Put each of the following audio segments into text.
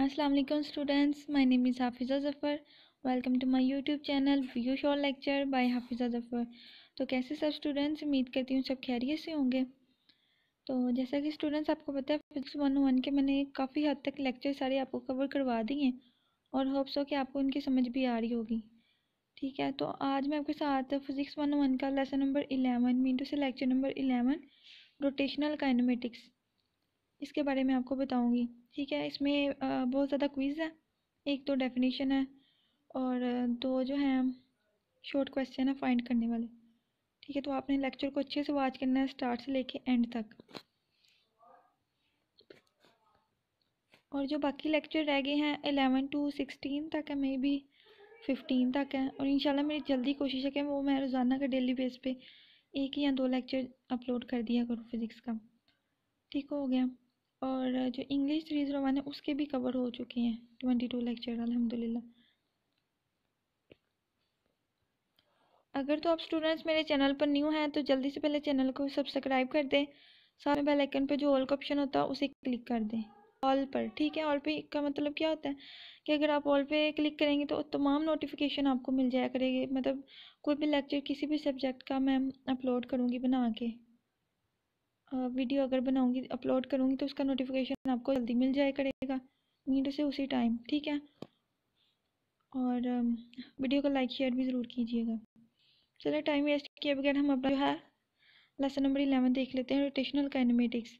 अस्सलाम वालेकुम students my name is Hafiza Zafar welcome to my YouTube channel view short lecture by Hafiza Zafar तो कैसे सब स्टूडेंट्स उम्मीद करती हूँ सब खैरियत से होंगे तो जैसा कि स्टूडेंट्स आपको पता है फिजिक्स वन वन के मैंने काफ़ी हद तक लेक्चर सारे आपको कवर करवा दिए हैं और होप्स हो कि आपको उनकी समझ भी आ रही होगी ठीक है तो आज मैं आपके साथ फिज़िक्स वन वन का lesson number eleven mean to say lecture number eleven rotational kinematics इसके बारे में आपको बताऊंगी ठीक है इसमें बहुत ज़्यादा क्विज़ है एक तो डेफिनेशन है और दो जो है शॉर्ट क्वेश्चन है फाइंड करने वाले ठीक है तो आपने लेक्चर को अच्छे से वाच करना है स्टार्ट से लेके एंड तक और जो बाकी लेक्चर रह गए हैं एलेवन टू सिक्सटीन तक है मे बी फिफ्टीन तक है और इंशाल्लाह मेरी जल्दी कोशिश है कि वो मैं रोज़ाना का डेली बेस पे एक या दो लेक्चर अपलोड कर दिया करूँ फिज़िक्स का ठीक हो गया और जो इंग्लिश थ्री ज़ीरो वन है उसके भी कवर हो चुके हैं ट्वेंटी टू लेक्चर अलहमदिल्ला अगर तो आप स्टूडेंट्स मेरे चैनल पर न्यू हैं तो जल्दी से पहले चैनल को सब्सक्राइब कर दें साथ में बेल आइकन पे जो ऑल का ऑप्शन होता है उसे क्लिक कर दें ऑल पर ठीक है ऑल पे का मतलब क्या होता है कि अगर आप ऑल पे क्लिक करेंगे तो तमाम नोटिफिकेशन आपको मिल जाया करेगी मतलब कोई भी लेक्चर किसी भी सब्जेक्ट का मैं अपलोड करूँगी बना के वीडियो अगर बनाऊंगी अपलोड करूंगी तो उसका नोटिफिकेशन आपको जल्दी मिल जाए करेगा मीट से उसी टाइम ठीक है और वीडियो को लाइक शेयर भी ज़रूर कीजिएगा चलो टाइम वेस्ट किए बगैर हम अपना जो है लेसन नंबर इलेवन देख लेते हैं रोटेशनल कैनमेटिक्स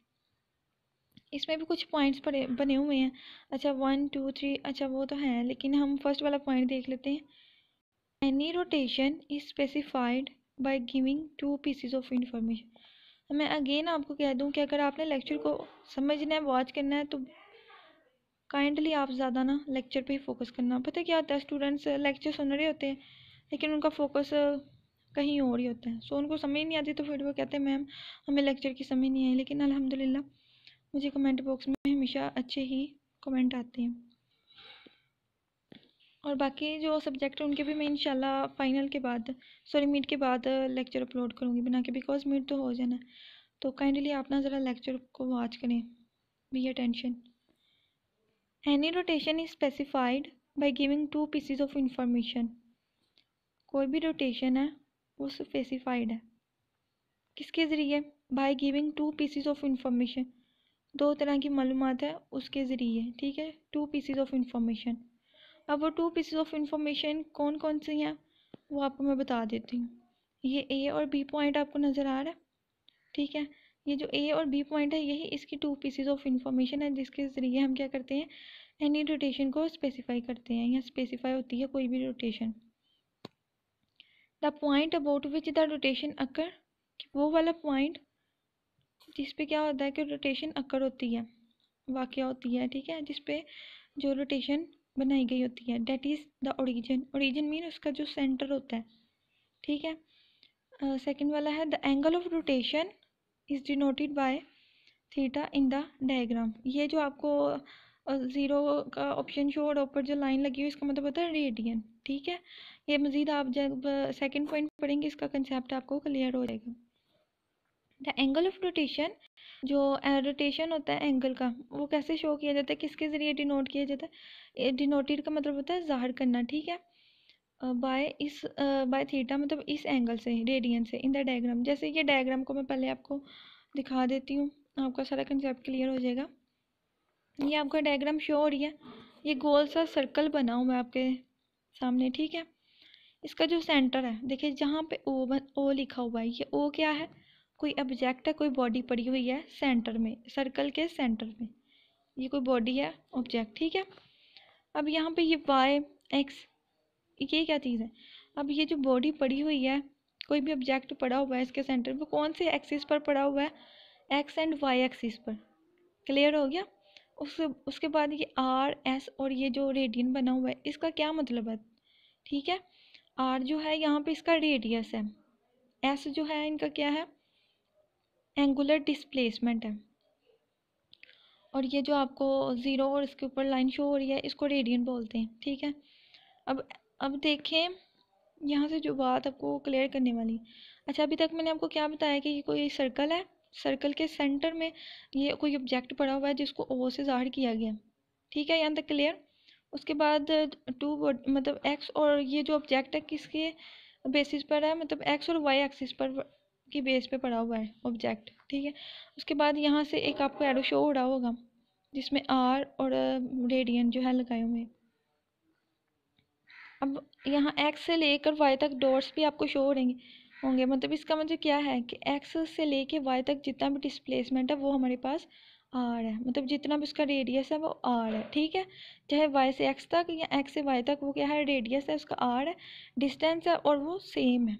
इसमें भी कुछ पॉइंट्स बने हुए हैं अच्छा वन टू थ्री अच्छा वो तो है लेकिन हम फर्स्ट वाला पॉइंट देख लेते हैं any rotation is specified by giving two pieces of information तो मैं अगेन आपको कह दूं कि अगर आपने लेक्चर को समझना है वॉच करना है तो काइंडली आप ज़्यादा ना लेक्चर पे ही फोकस करना पता क्या होता है स्टूडेंट्स लेक्चर सुन रहे होते हैं लेकिन उनका फोकस कहीं और ही होता है सो उनको समझ नहीं आती तो फिर वो कहते हैं मैम हमें लेक्चर की समझ नहीं आई लेकिन अलहमदिल्ला मुझे कमेंट बॉक्स में हमेशा अच्छे ही कमेंट आते हैं और बाकी जो सब्जेक्ट है उनके भी मैं इंशाल्लाह फ़ाइनल के बाद सॉरी मीट के बाद लेक्चर uh, अपलोड करूँगी बना के बिकॉज मीट तो हो जाना है तो काइंडली आप ना ज़रा लेक्चर को वॉच करें be attention any rotation is specified by giving two pieces of information कोई भी रोटेशन है वो स्पेसिफाइड है किसके ज़रिए by giving two pieces of information दो तरह की मालूम है उसके ज़रिए ठीक है टू पीसीज ऑफ इंफॉर्मेशन अब वो टू पीसेज ऑफ इंफॉर्मेशन कौन कौन सी हैं वो आपको मैं बता देती हूँ ये ए और बी पॉइंट आपको नज़र आ रहा है ठीक है ये जो ए और बी पॉइंट है यही इसकी टू पीसेज ऑफ इंफॉर्मेशन है जिसके ज़रिए हम क्या करते हैं एनी रोटेशन को स्पेसिफाई करते हैं या स्पेसिफाई होती है कोई भी rotation the point about which the rotation occur वो वाला पॉइंट जिस पे क्या होता है कि रोटेशन अकर होती है वाक़ होती है ठीक है जिस पे जो रोटेशन बनाई गई होती है that is the origin origin mean उसका जो सेंटर होता है ठीक है सेकेंड uh, वाला है the angle of rotation is denoted by theta in the diagram ये जो आपको ज़ीरो का ऑप्शन शो और ऊपर जो लाइन लगी हुई इसका मतलब होता है रेडियन ठीक है ये मज़ीद आप जब सेकेंड पॉइंट पढ़ेंगे इसका कंसेप्ट आपको क्लियर हो जाएगा द एंगल ऑफ रोटेशन जो रोटेशन होता है एंगल का वो कैसे शो किया जाता है किसके ज़रिए डिनोट किया जाता है डिनोटेड का मतलब होता है ज़ाहर करना ठीक है बाय इस बाय थीटा मतलब इस एंगल से रेडियन से इन द डायग्राम जैसे ये डायग्राम को मैं पहले आपको दिखा देती हूँ आपका सारा कंसेप्ट क्लियर हो जाएगा ये आपका डायग्राम शो हो रही है ये गोल सा सर्कल बनाऊँ मैं आपके सामने ठीक है इसका जो सेंटर है देखिए जहाँ पे ओ बन ओ लिखा हुआ है ये ओ क्या है कोई ऑब्जेक्ट है कोई बॉडी पड़ी हुई है सेंटर में सर्कल के सेंटर में ये कोई बॉडी है ऑब्जेक्ट ठीक है अब यहाँ पे ये वाई एक्स ये क्या चीज़ है अब ये जो बॉडी पड़ी हुई है कोई भी ऑब्जेक्ट पड़ा हुआ है इसके सेंटर में कौन से एक्सिस पर पड़ा हुआ है एक्स एंड वाई एक्सिस पर क्लियर हो गया उस उसके बाद ये आर एस और ये जो रेडियन बना हुआ है इसका क्या मतलब है ठीक है आर जो है यहाँ पे इसका रेडियस है एस जो है इनका क्या है एंगुलर डिस्प्लेसमेंट है और ये जो आपको ज़ीरो और इसके ऊपर लाइन शो हो रही है इसको रेडियन बोलते हैं ठीक है अब अब देखें यहाँ से जो बात आपको क्लियर करने वाली अच्छा अभी तक मैंने आपको क्या बताया कि ये कोई सर्कल है सर्कल के सेंटर में ये कोई ऑब्जेक्ट पड़ा हुआ है जिसको ओ से ज़ाहिर किया गया ठीक है यहाँ तक क्लियर उसके बाद टू मतलब एक्स और ये जो ऑब्जेक्ट है किसके बेसिस पर है मतलब एक्स और वाई एक्सिस पर के बेस पे पड़ा हुआ है ऑब्जेक्ट ठीक है उसके बाद यहाँ से एक आपको एरो शो हो रहा होगा जिसमें आर और रेडियन जो है लगाए हुए अब यहाँ एक्स से लेकर वाई तक डॉट्स भी आपको शो हो रहेंगे होंगे मतलब इसका मतलब क्या है कि एक्स से लेके वाई तक जितना भी डिस्प्लेसमेंट है वो हमारे पास आर है मतलब जितना भी उसका रेडियस है वो आर है ठीक है चाहे वाई से एक्स तक या एक्स से वाई तक वो क्या है रेडियस है उसका आर है डिस्टेंस है और वो सेम है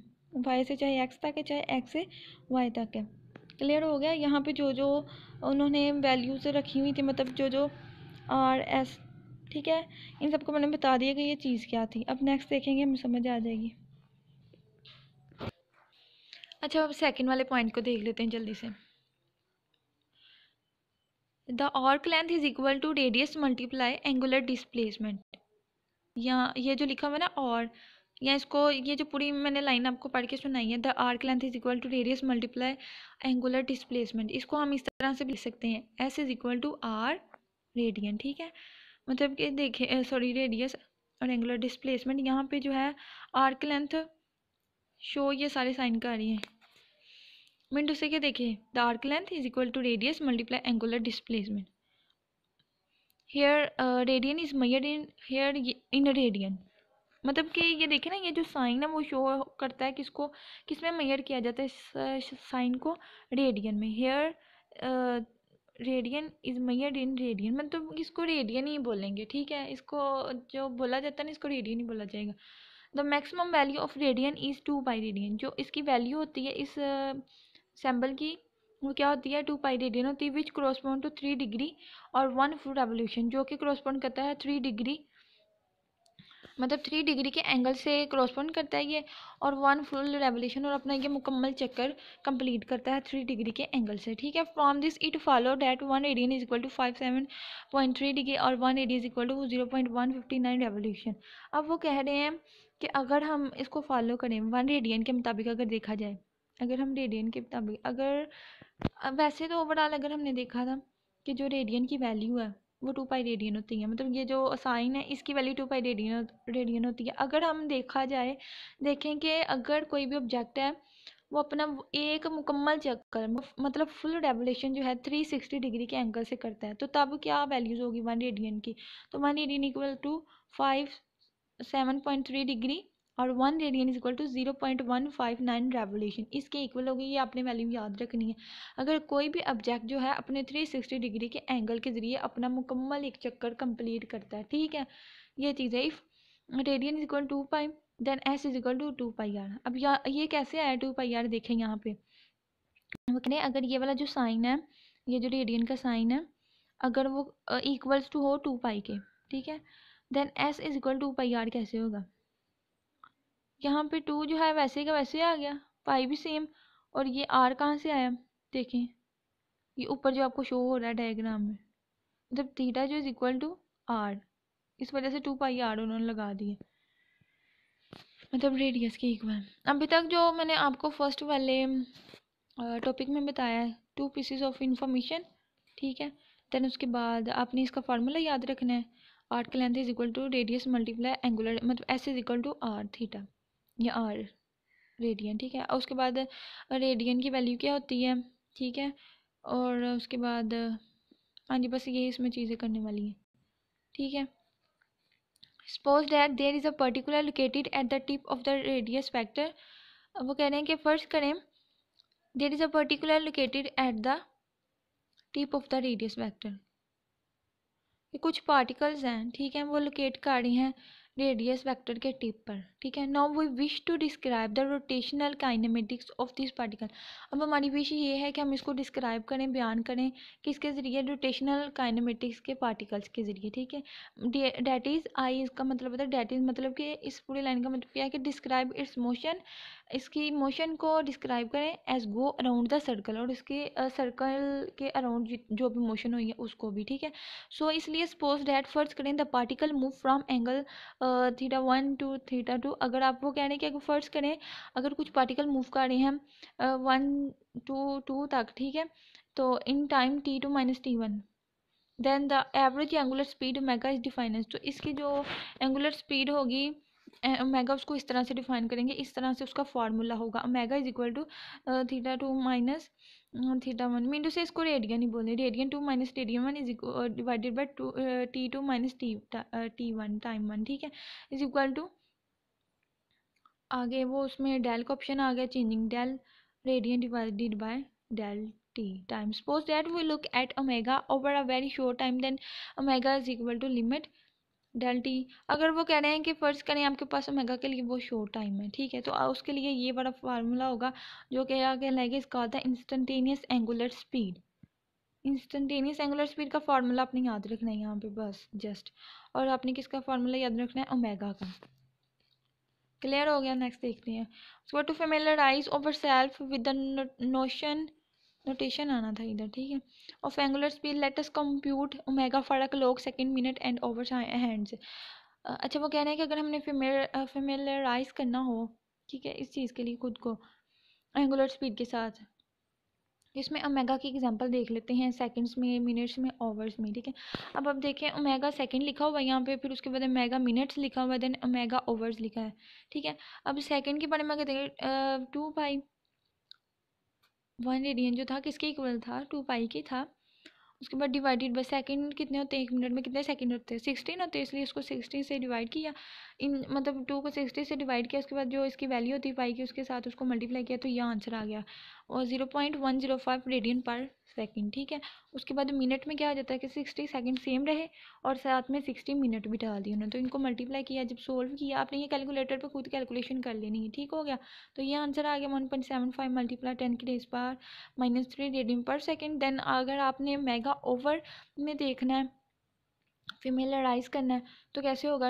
वाई से चाहे एक्स तक है चाहे एक्स से वाई तक है क्लियर हो गया यहाँ पे जो जो उन्होंने वैल्यूज़ रखी हुई थी मतलब जो जो आर एस ठीक है इन सबको मैंने बता दिया कि ये चीज़ क्या थी अब नेक्स्ट देखेंगे हमें समझ आ जाएगी अच्छा अब सेकंड वाले पॉइंट को देख लेते हैं जल्दी से the arc length is equal to radius multiply angular displacement यहाँ ये जो लिखा हुआ ना और या इसको ये जो पूरी मैंने लाइन आपको पढ़ के सुनाई है the arc length is equal to radius multiply angular displacement इसको हम इस तरह से लिख सकते हैं S is equal to R radian ठीक है मतलब कि देखें सॉरी रेडियस और एंगुलर डिस्प्लेसमेंट यहाँ पे जो है आर्क लेंथ शो ये सारे साइन कर रही है मिनट उसे क्या देखिए the arc length is equal to radius multiply angular displacement here radian is measure in here in radian मतलब कि ये देखें ना ये जो साइन है वो शो करता है किसको किस में मेयर किया जाता है इस साइन को रेडियन में here radian is measure in radian मतलब इसको रेडियन ही बोलेंगे ठीक है इसको जो बोला जाता है ना इसको रेडियन ही बोला जाएगा the maximum value of radian is two by radian जो इसकी वैल्यू होती है इस सैम्बल की वो क्या होती है टू पाई रेडियन होती है which correspond to three degree और वन फुल रेवोल्यूशन जो कि क्रॉसपॉन्ड करता है थ्री डिग्री मतलब थ्री डिग्री के एंगल से क्रॉसपॉन्ड करता है ये और वन फुल रेवोल्यूशन और अपना ये मुकम्मल चक्कर कंप्लीट करता है थ्री डिग्री के एंगल से ठीक है from this it follow that one radian is equal to five seven point three degree और one radian is equal to zero point one fifty nine revolution अब वो कह रहे हैं कि अगर हम इसको फॉलो करें वन रेडियन के मुताबिक अगर देखा जाए अगर हम रेडियन के मुताबिक अगर वैसे तो ओवरऑल अगर हमने देखा था कि जो रेडियन की वैल्यू है वो टू पाई रेडियन होती है मतलब ये जो साइन है इसकी value two pi radian radian होती है अगर हम देखा जाए देखें कि अगर कोई भी ऑब्जेक्ट है वो अपना एक मुकम्मल चक्कर मतलब फुल रेवोल्यूशन जो है थ्री सिक्सटी डिग्री के एंगल से करता है तो तब क्या वैल्यूज़ होगी वन रेडियन की तो one radian equal to five seven point three degree और one radian is equal to zero point one five nine revolution इसके इक्वल होगी ये आपने वैल्यू याद रखनी है अगर कोई भी ऑब्जेक्ट जो है अपने थ्री सिक्सटी डिग्री के एंगल के ज़रिए अपना मुकम्मल एक चक्कर कंप्लीट करता है ठीक है ये चीज़ है if radian is equal to pi then S is equal to two pi R अब ये कैसे आया टू पाई आर देखें यहाँ पे वो अगर ये वाला जो साइन है ये जो रेडियन का साइन है अगर वो इक्वल्स टू हो टू पाई के ठीक है then S is equal to pi R कैसे होगा यहाँ पे टू जो है वैसे का वैसे आ गया पाई भी सेम और ये आर कहाँ से आया देखें ये ऊपर जो आपको शो हो रहा है डायग्राम में मतलब थीटा जो इज़ इक्वल टू आर इस वजह से टू पाई आर उन्होंने लगा दिए मतलब रेडियस के इक्वल अभी तक जो मैंने आपको फर्स्ट वाले टॉपिक में बताया है टू पीसीज ऑफ इंफॉर्मेशन ठीक है दैन उसके बाद आपने इसका फार्मूला याद रखना है आर्ट के length is equal to radius multiply angular मतलब S is equal to R theta या आर रेडियन ठीक है और उसके बाद रेडियन की वैल्यू क्या होती है ठीक है और उसके बाद हाँ जी बस यही इसमें चीज़ें करने वाली हैं ठीक है suppose that there is a particular located at the tip of the radius vector वो कह रहे हैं कि फर्स्ट करें there is a particular located at the tip of the radius vector ये कुछ पार्टिकल्स हैं ठीक है वो लोकेट कर रही हैं रेडियस वेक्टर के टिप पर ठीक है now we wish to describe the rotational kinematics of this particle अब हमारी विश ये है कि हम इसको डिस्क्राइब करें बयान करें किसके ज़रिए रोटेशनल काइनेमेटिक्स के पार्टिकल्स के ज़रिए ठीक है डैट इज़ आई इसका मतलब होता है डैट इज़ मतलब कि इस पूरी लाइन का मतलब क्या है कि डिस्क्राइब इट्स मोशन इसकी मोशन को डिस्क्राइब करें as go around the circle और इसके सर्कल uh, के अराउंड जो भी मोशन हुई है उसको भी ठीक है सो so, इसलिए सपोज डैट फर्ज करें the particle move from angle theta one two theta two अगर आप वो कह रहे हैं कि अगर फर्ज करें अगर कुछ पार्टिकल मूव कर रहे हैं वन टू टू तक ठीक है तो in time T two minus T one then the average angular speed omega is define तो इसकी जो एंगुलर स्पीड होगी ओमेगा उसको इस तरह से डिफाइन करेंगे इस तरह से उसका फार्मूला होगा omega is equal to theta two minus theta one mean to say इसको रेडियन ही बोलें radian two minus radian one is divided by two T two minus T T one time one ठीक है is equal to आगे वो उसमें del का option आ गया changing del radian divided by del T time suppose that we look at omega over a very short time then omega is equal to limit del T अगर वो कह रहे हैं कि फ़र्ज़ करें आपके पास ओमेगा के लिए बहुत शॉर्ट टाइम है ठीक है तो उसके लिए ये बड़ा फार्मूला होगा जो क्या लगे इसका आता है instantaneous angular speed instantaneous angular speed का फार्मूला आपने याद रखना है यहाँ पे बस जस्ट और आपने किसका फार्मूला याद रखना है ओमेगा का क्लियर हो गया नेक्स्ट देखते हैं what to familiarise ourself with the notion notation आना था इधर ठीक है of angular speed let's compute omega for a clock second minute and hour hands अच्छा वो कह रहे हैं कि अगर हमने फीमेल फीमेलराइज करना हो ठीक है इस चीज़ के लिए खुद को एंगुलर स्पीड के साथ इसमें ओमेगा की एग्जांपल देख लेते हैं सेकंड्स में मिनट्स में आवर्स में ठीक है अब अब देखें ओमेगा सेकंड लिखा हुआ है यहाँ पे फिर उसके बाद ओमेगा मिनट्स लिखा हुआ है देन ओमेगा आवर्स लिखा है ठीक है अब सेकंड के बारे में अगर देखें टू बाई वन रेडियन जो था किसके इक्वल था टू पाई के था उसके बाद डिवाइडेड बाई सेकेंड कितने होते हैं एक मिनट में कितने सेकंड होते हैं सिक्सटीन होते हैं इसलिए इसको सिक्सटीन से डिवाइड किया इन मतलब टू को सिक्सटी से डिवाइड किया उसके बाद जो इसकी वैल्यू होती है पाई की उसके साथ उसको मल्टीप्लाई किया तो यह आंसर आ गया और zero point one zero five radian per second ठीक है उसके बाद मिनट में क्या आ जाता है कि सिक्सटी सेकेंड सेम रहे और साथ में सिक्सटी मिनट भी डाल दिए उन्होंने तो इनको मल्टीप्लाई किया जब सोल्व किया आपने ये कैलकुलेटर पर खुद कैलकुलेशन कर लेनी है ठीक हो गया तो ये आंसर आ गया one point seven five multiply ten की raise power minus three radian per second then अगर आपने मेगा ओवर में देखना है लड़ाइज करना है तो कैसे होगा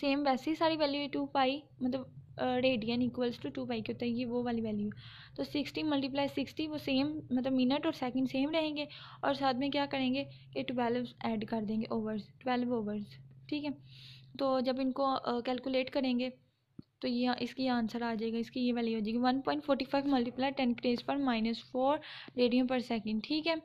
सेम वैसे ही सारी वैल्यू टू पाई मतलब radian equals to two by के होता है ये वो वाली वैल्यू तो सिक्सटी मल्टीप्लाई सिक्सटी वो सेम मतलब मिनट और सेकंड सेम रहेंगे और साथ में क्या करेंगे कि ट्वेल्व ऐड कर देंगे ओवर्स ट्वेल्व ओवर्स ठीक है तो जब इनको कैलकुलेट करेंगे तो ये इसकी आंसर आ जाएगा इसकी ये वैल्यू हो जाएगी one point forty five multiply ten raise power minus four radian per second ठीक है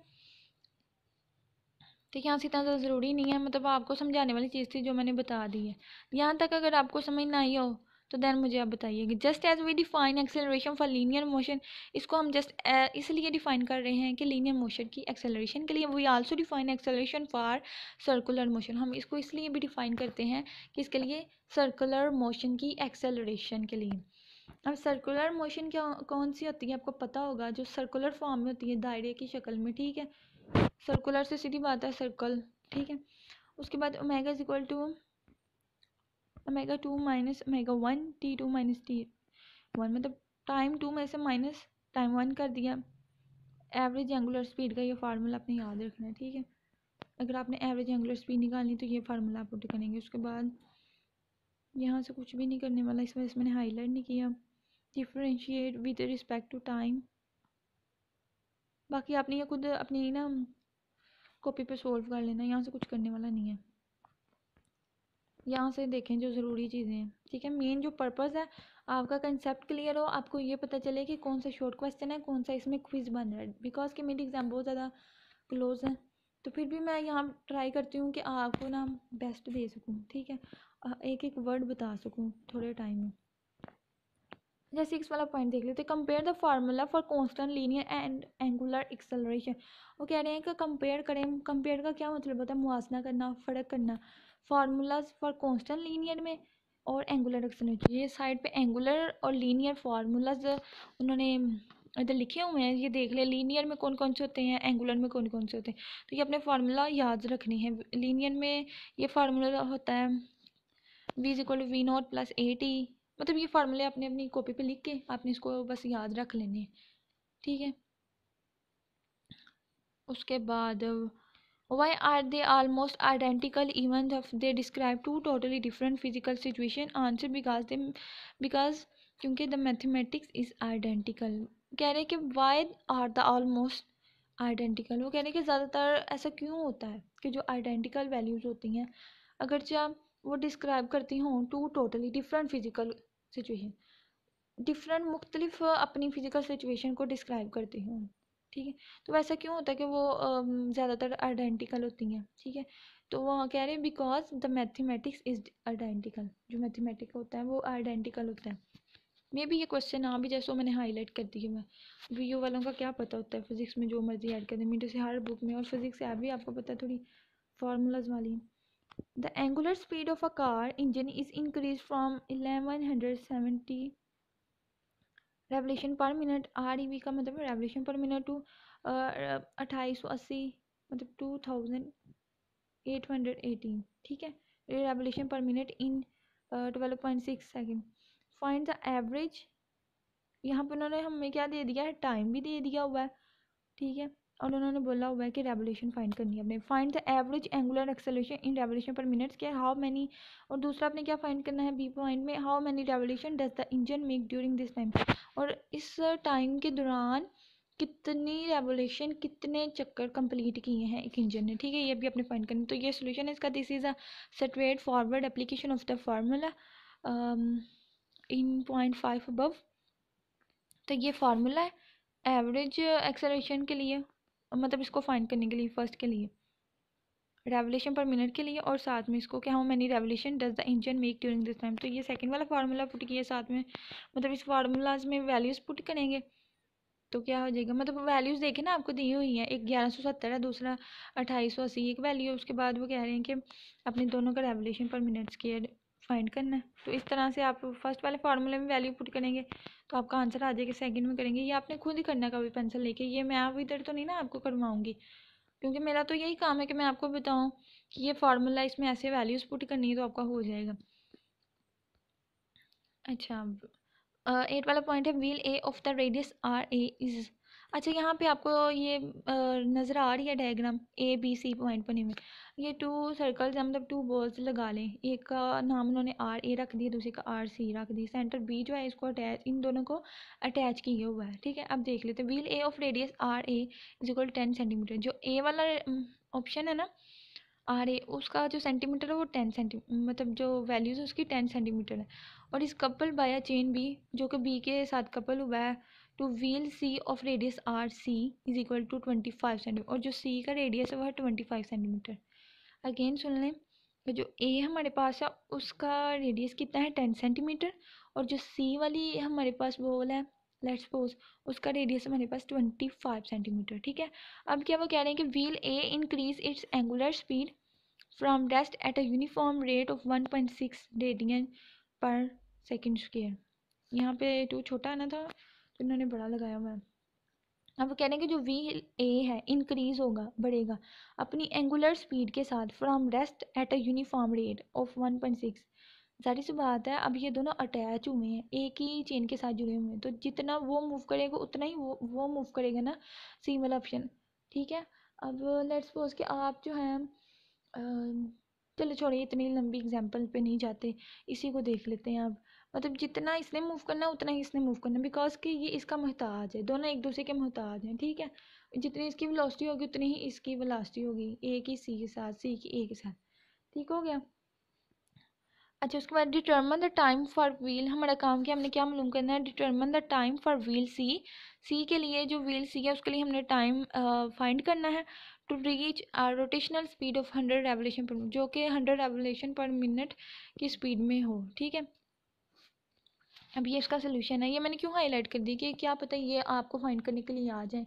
ठीक तो है यहाँ से इतना ज़्यादा ज़रूरी नहीं है मतलब आपको समझाने वाली चीज़ थी जो मैंने बता दी है यहाँ तक अगर आपको समझ ना आई हो तो देन मुझे आप बताइएगा just as we define acceleration for linear motion इसको हम जस्ट इसलिए डिफाइन कर रहे हैं कि लीनियर मोशन की एक्सेलरेशन के लिए we also define acceleration for circular motion हम इसको इसलिए भी डिफाइन करते हैं कि इसके लिए सर्कुलर मोशन की एक्सेलरेशन के लिए अब सर्कुलर मोशन क्या कौन सी होती है आपको पता होगा जो सर्कुलर फॉर्म में होती है दायरे की शक्ल में ठीक है सर्कुलर से सीधी बात है सर्कल ठीक है उसके बाद omega is equal to omega two minus omega one t two minus T one मतलब टाइम टू में से माइनस टाइम वन कर दिया एवरेज एंगुलर स्पीड का ये फार्मूला आपने याद रखना है ठीक है अगर आपने एवरेज एंगुलर स्पीड निकालनी तो ये फार्मूला आप उठ करेंगे उसके बाद यहाँ से कुछ भी नहीं करने वाला इस वजह से मैंने हाईलाइट नहीं किया differentiate with respect to time बाकी आपने ये खुद अपनी ना कॉपी पे सॉल्व कर लेना यहाँ से कुछ करने वाला नहीं है यहाँ से देखें जो ज़रूरी चीज़ें हैं ठीक है मेन जो पर्पज़ है आपका कंसेप्ट क्लियर हो आपको ये पता चले कि कौन सा शॉर्ट क्वेश्चन है कौन सा इसमें क्विज़ बन रहा है बिकॉज कि मेरी एग्ज़ाम बहुत ज़्यादा क्लोज है तो फिर भी मैं यहाँ ट्राई करती हूँ कि आपको ना बेस्ट दे सकूँ ठीक है एक एक वर्ड बता सकूँ थोड़े टाइम में जैसे इस वाला पॉइंट देख लेते compare the formula for constant linear and angular acceleration वो कह रहे हैं कि कंपेयर करें कंपेयर का क्या मतलब होता है मुआसना करना फ़र्क करना फार्मूलाज फॉर कॉन्स्टेंट लीनियर में और एंगुलर एक्सलेशन ये साइड पे एंगुलर और लीनियर फार्मूलाज उन्होंने इधर लिखे हुए हैं ये देख लें लीनियर में कौन कौन से होते हैं एंगुलर में कौन कौन से होते हैं तो ये अपने फार्मूला याद रखने हैं लीनियर में ये फार्मूला होता है v equal to v naught plus a t मतलब ये फार्मूले अपने अपनी कॉपी पे लिख के आपने इसको बस याद रख लेने ठीक है उसके बाद why are they almost identical even they describe two totally different physical situation answer because they because क्योंकि द मैथमेटिक्स इज आइडेंटिकल कह रहे हैं कि why are the almost identical वो कह रहे हैं कि ज़्यादातर ऐसा क्यों होता है कि जो आइडेंटिकल वैल्यूज होती हैं अगर जब वो डिस्क्राइब करती हूँ two totally different physical situation different मुख्तलिफ अपनी फिजिकल सिचुएशन को डिस्क्राइब करती हूँ ठीक है तो वैसा क्यों होता है कि वो ज़्यादातर आइडेंटिकल होती हैं ठीक है तो वहाँ कह रहे हैं because the mathematics is identical जो मैथमेटिक होता है वो आइडेंटिकल होता है मे भी ये क्वेश्चन आ भी जैसे मैंने हाईलाइट कर है मैं वी यू वालों का क्या पता होता है फिजिक्स में जो मर्जी ऐड कर दें मीटर से हर बुक में और फिजिक्स से भी आपको पता है थोड़ी फार्मूलाज वाली the angular speed of a car engine is increase from eleven hundred seventy revolution per minute R E V का मतलब रेवोल्यूशन पर मिनट टू अट्ठाईस सौ अस्सी मतलब two thousand eight hundred eighteen ठीक है revolution per minute in twelve point six second find the average यहाँ पर उन्होंने हमें क्या दे दिया है टाइम भी दे दिया हुआ है ठीक है और उन्होंने बोला हुआ है कि रेवोल्यूशन फाइंड करनी है अपने find the average angular acceleration in revolution per minutes के हाउ मेनी और दूसरा आपने क्या फाइंड करना है बी पॉइंट में how many revolution does the engine make during this time और इस टाइम के दौरान कितनी रेवोल्यूशन कितने चक्कर कंप्लीट किए हैं एक इंजन ने ठीक है ये भी आपने फाइंड करनी तो ये सोल्यूशन है इसका this is a straightforward application of the formula in point five above तो ये फार्मूला है एवरेज एक्सेलेशन के लिए मतलब इसको फाइंड करने के लिए फर्स्ट के लिए रेवोल्यूशन पर मिनट के लिए और साथ में इसको क्या हो many revolution does the engine make during this time तो ये सेकंड वाला फार्मूला पुट किया साथ में मतलब इस फार्मूलाज में वैल्यूज़ पुट करेंगे तो क्या हो जाएगा मतलब वैल्यूज़ देखे ना आपको दी हुई हैं एक ग्यारह सौ सत्तर है दूसरा अट्ठाईस सौ अस्सी एक वैल्यू है उसके बाद वो कह रहे हैं कि अपने दोनों का रेवोल्यूशन पर मिनट्स के फाइंड करना है तो इस तरह से आप फर्स्ट वाले फार्मूले में वैल्यू पुट करेंगे तो आपका आंसर आधे के सेकंड में करेंगे ये आपने खुद ही करना कभी पेंसिल लेके ये मैं आप इधर तो नहीं ना आपको करवाऊँगी क्योंकि मेरा तो यही काम है कि मैं आपको बताऊँ कि ये फार्मूला इसमें ऐसे वैल्यूज़ पुट करनी है तो आपका हो जाएगा अच्छा एट वाला पॉइंट है wheel A of the radius R A is अच्छा यहाँ पे आपको ये नज़र आ रही है diagram A B C point बने हुए ये टू सर्कल्स हैं मतलब टू बॉल्स लगा लें एक का नाम उन्होंने आर ए रख दिया दूसरे का आर सी रख दिया सेंटर बी जो है इसको अटैच इन दोनों को अटैच किया हुआ है ठीक है अब देख लेते हैं wheel A of radius R A is equal ten centimetre जो ए वाला ऑप्शन है ना आर ए उसका जो सेंटीमीटर है वो टेन सेंटी मतलब जो वैल्यूज़ है उसकी टेन सेंटीमीटर है और इस कपल बाया चेन बी जो कि बी के साथ कपल हुआ है to wheel C of radius R C is equal to twenty five centimetre और जो सी का रेडियस है वह ट्वेंटी फाइव सेंटीमीटर अगेन सुन लें तो जो ए हमारे पास है उसका रेडियस कितना है टेन सेंटीमीटर और जो सी वाली हमारे पास बॉल है लेट सपोज उसका रेडियस हमारे पास ट्वेंटी फाइव सेंटीमीटर ठीक है अब क्या वो कह रहे हैं कि wheel A increase its angular speed from rest at a uniform rate of one point six radian per second square यहाँ पे टू छोटा आना था इन्होंने बड़ा लगाया हुआ है अब कह रहे हैं कि जो वी ए है इंक्रीज होगा बढ़ेगा अपनी एंगुलर स्पीड के साथ from rest at a uniform rate of one point six sorry C बात है अब ये दोनों अटैच हुए हैं एक ही चेन के साथ जुड़े हुए हैं तो जितना वो मूव करेगा उतना ही वो वो मूव करेगा ना सिमल ऑप्शन ठीक है अब लेट्स सपोज कि आप जो हैं चलो छोड़िए इतनी लंबी एग्जाम्पल पर नहीं जाते इसी को देख लेते हैं आप मतलब जितना इसने मूव करना है उतना ही इसने मूव करना बिकॉज कि ये इसका मोहताज है दोनों एक दूसरे के मोहताज हैं ठीक है जितनी इसकी वेलोसिटी होगी उतनी ही इसकी वेलोसिटी होगी ए की सी के साथ सी की ए के साथ ठीक हो गया अच्छा उसके बाद determine the time for wheel हमारा काम किया हमने क्या मालूम करना है determine the time for wheel C C के लिए जो व्हील सी है उसके लिए हमने टाइम फाइंड करना है to reach rotational speed of hundred revolution per जो कि हंड्रेड रेवोल्यूशन पर मिनट की स्पीड में हो ठीक है अब ये इसका सोल्यूशन है ये मैंने क्यों हाईलाइट कर दी कि क्या पता ये आपको फाइंड करने के लिए आ जाए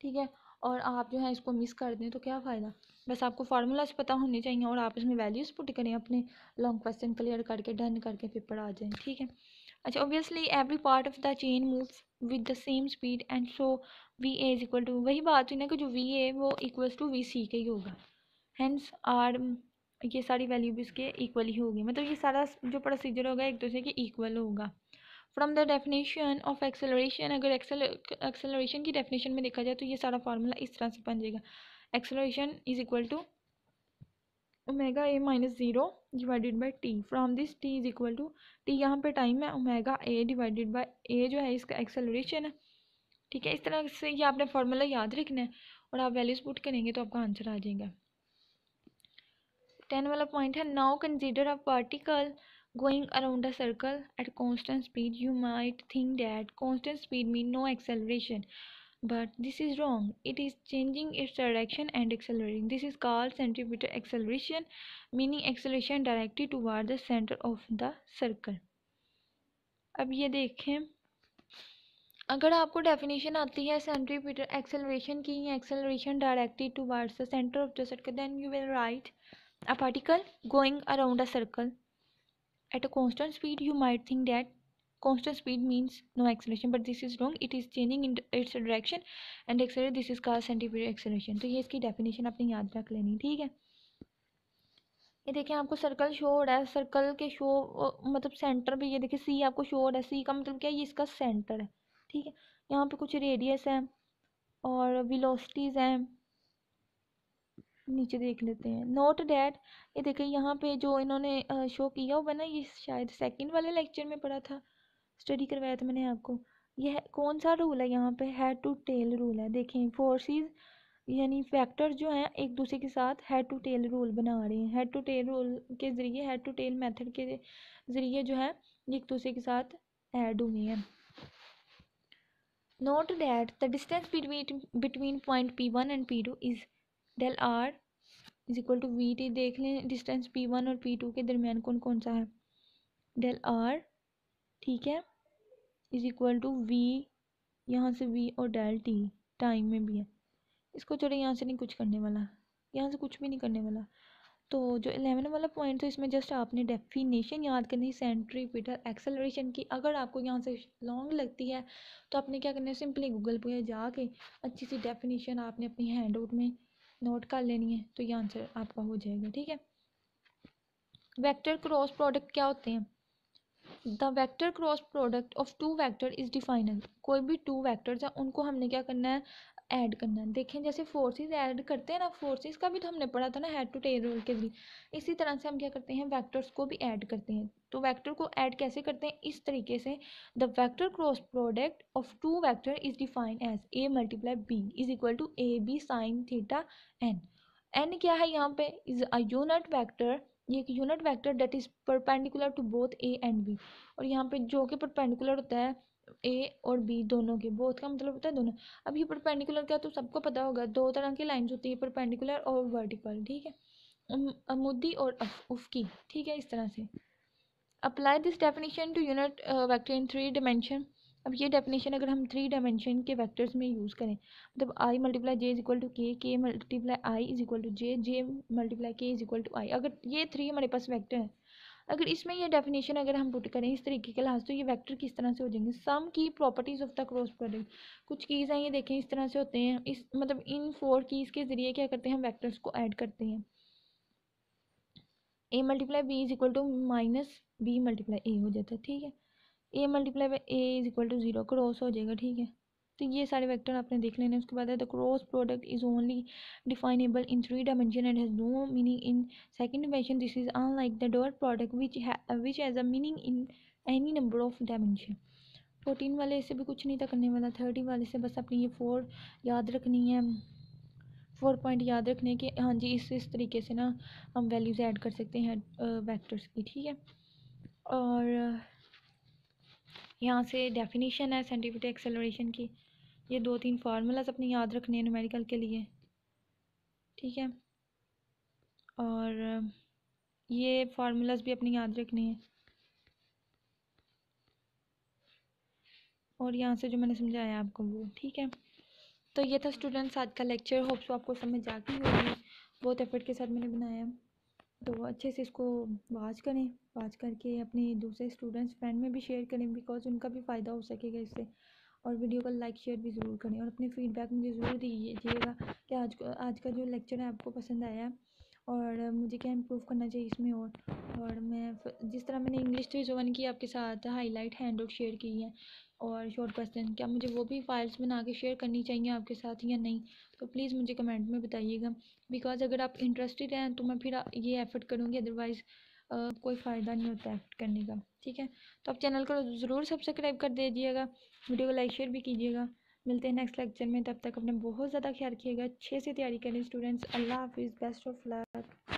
ठीक है और आप जो है इसको मिस कर दें तो क्या फ़ायदा बस आपको फार्मूलाज पता होने चाहिए और आप इसमें वैल्यूज़ पुट करें अपने लॉन्ग क्वेश्चन क्लियर करके डन करके पेपर आ जाए ठीक है अच्छा obviously every part of the chain move with the same speed and so v A is equal to वही बात हुई ना कि जो वी ए वो इक्वल टू वी सी का ही होगा हैंस आर ये सारी वैल्यू भी इसके इक्वल ही होगी मतलब ये सारा जो प्रोसीजर होगा एक दूसरे के इक्वल होगा from the definition of acceleration अगर एक्सेलरेशन की डेफिनेशन में देखा जाए तो ये सारा फार्मूला इस तरह से बन जाएगा acceleration is equal to omega A minus zero divided by t from this t is equal to t यहाँ पे टाइम है omega A divided by A जो है इसका एक्सेलरेशन है ठीक है इस तरह से ये आपने फार्मूला याद रखना है और आप वैल्यूज पुट करेंगे तो आपका आंसर आ जाएगा टेन वाला पॉइंट है now consider a particle Going around a circle at constant speed, you might think that constant speed means no acceleration. But this is wrong. It is changing its direction and accelerating. This is called centripetal acceleration, meaning acceleration directly toward the center of the circle. ab ye देखें अगर आपको definition आती है centripetal acceleration की acceleration directly towards the centre of the circle then you will write a particle going around a circle at a constant speed you might think that constant speed means no acceleration but this is wrong it is changing in its direction and accelerate this is called centripetal acceleration so ये इसकी definition आपने याद रख लेनी ठीक है ये देखिए आपको सर्कल शो हो रहा है सर्कल के शो मतलब सेंटर भी ये देखिए सी आपको शो हो रहा है सी का मतलब क्या है ये इसका सेंटर है ठीक है यहाँ पे कुछ रेडियस है और विलोसिटीज़ हैं नीचे देख लेते हैं नोट डैट ये देखिए यहाँ पे जो इन्होंने शो किया हुआ ना ये शायद सेकंड वाले लेक्चर में पढ़ा था स्टडी करवाया था मैंने आपको यह कौन सा रूल है यहाँ पे हेड टू टेल रूल है देखें फोर्सेस यानी फैक्टर जो हैं एक दूसरे के साथ हेड टू टेल रूल बना रहे हैं हेड टू टेल रूल के ज़रिए हेड टू टेल मेथड के ज़रिए जो है एक दूसरे के साथ ऐड हुए हैं note that the distance between between point P one and P two is del R is equal to v t देख लें डिस्टेंस पी वन और पी टू के दरमियान कौन कौन सा है डेल आर ठीक है इज इक्वल टू वी यहाँ से वी और डेल टी टाइम में भी है इसको छोड़े यहाँ से नहीं कुछ करने वाला यहाँ से कुछ भी नहीं करने वाला तो जो एलेवन वाला पॉइंट है इसमें जस्ट आपने डेफिनेशन याद करनी सेंट्री सेंट्रीपिटल एक्सेलरेशन की अगर आपको यहाँ से लॉन्ग लगती है तो आपने क्या करना है सिंपली गूगल पे जाके अच्छी सी डेफिनेशन आपने अपनी हैंड आउट में नोट कर लेनी है तो ये आंसर आपका हो जाएगा ठीक है वेक्टर क्रॉस प्रोडक्ट क्या होते हैं the vector cross product of two vector is defined कोई भी टू वैक्टर्स हैं उनको हमने क्या करना है ऐड करना है देखें जैसे फोर्सेस ऐड करते हैं ना फोर्सेस का भी तो हमने पढ़ा था ना हेड टू टेल रूल के लिए इसी तरह से हम क्या करते हैं वेक्टर्स को भी ऐड करते हैं तो वेक्टर को ऐड कैसे करते हैं इस तरीके से the vector cross product of two vector is defined as A multiply B is equal to A B sine theta n n क्या है यहाँ पे इज अ यूनिट वेक्टर ये एक unit vector that is perpendicular to both A and B और यहाँ पे जो कि परपेंडिकुलर होता है ए और बी दोनों के बोथ का मतलब होता है दोनों अब ये परपेंडिकुलर क्या तो सबको पता होगा दो तरह की लाइन्स होती है परपेंडिकुलर और वर्टिकल ठीक है मुद्दी और उफकी ठीक है इस तरह से apply this definition to unit vector in three dimension अब ये डेफिनेशन अगर हम थ्री डायमेंशन के वेक्टर्स में यूज़ करें मतलब i multiply j is equal to k k multiply i is equal to j j multiply k is equal to i अगर ये थ्री हमारे पास वेक्टर हैं अगर इसमें ये डेफिनेशन अगर हम पुट करें इस तरीके के लास्ट तो ये वेक्टर किस तरह से हो जाएंगे some key properties of the cross product कुछ कीज़ हैं ये देखें इस तरह से होते हैं इस मतलब इन फोर कीज़ के ज़रिए क्या करते हैं हम वैक्टर्स को ऐड करते हैं A multiply B is equal to minus B multiply A हो जाता है ठीक है A multiply by A is equal to zero cross हो जाएगा ठीक है तो ये सारे वैक्टर आपने देख लेने उसके बाद the cross product is only definable in three dimension and has no meaning in second dimension this is unlike the dot product which which has a meaning in any number of dimension fourteen वाले से भी कुछ नहीं था करने वाला thirty वाले से बस अपनी ये फोर याद रखनी है फोर पॉइंट याद रखने के हाँ जी इस इस तरीके से ना हम वैल्यूज़ ऐड कर सकते हैं वेक्टर्स की ठीक है और यहाँ से डेफिनेशन है सेंटिफिटी एक्सेलरेशन की ये दो तीन फार्मूलाज अपने याद रखने हैं के लिए ठीक है और ये फार्मूलाज भी अपने याद रखने हैं और यहाँ से जो मैंने समझाया आपको वो ठीक है तो ये था स्टूडेंट्स आज का लेक्चर होप्स तो आपको समझ जाती होगी बहुत एफर्ट के साथ मैंने बनाया तो अच्छे से इसको वाच करें वाच करके अपने दूसरे स्टूडेंट्स फ्रेंड में भी शेयर करें बिकॉज उनका भी फ़ायदा हो सकेगा इससे और वीडियो का लाइक शेयर भी ज़रूर करें और अपने फीडबैक मुझे ज़रूर दीजिएगा कि आज आज का जो लेक्चर है आपको पसंद आया और मुझे क्या इम्प्रूव करना चाहिए इसमें और और मैं जिस तरह मैंने इंग्लिश थ्री सो वन की आपके साथ हाईलाइट हैंड आउट शेयर की है और शॉर्ट क्वेश्चन क्या मुझे वो भी फाइल्स बना के शेयर करनी चाहिए आपके साथ या नहीं तो प्लीज़ मुझे कमेंट में बताइएगा बिकॉज अगर आप इंटरेस्टेड हैं तो मैं फिर ये एफ़र्ट करूँगी अदरवाइज़ Uh, कोई फ़ायदा नहीं होता एफर्ट करने का ठीक है तो आप चैनल को ज़रूर सब्सक्राइब कर दीजिएगा वीडियो को लाइक शेयर भी कीजिएगा मिलते हैं नेक्स्ट लेक्चर में तब तक अपने बहुत ज़्यादा ख्याल रखिएगा अच्छे से तैयारी करें स्टूडेंट्स अल्लाह हाफिज़ बेस्ट ऑफ लक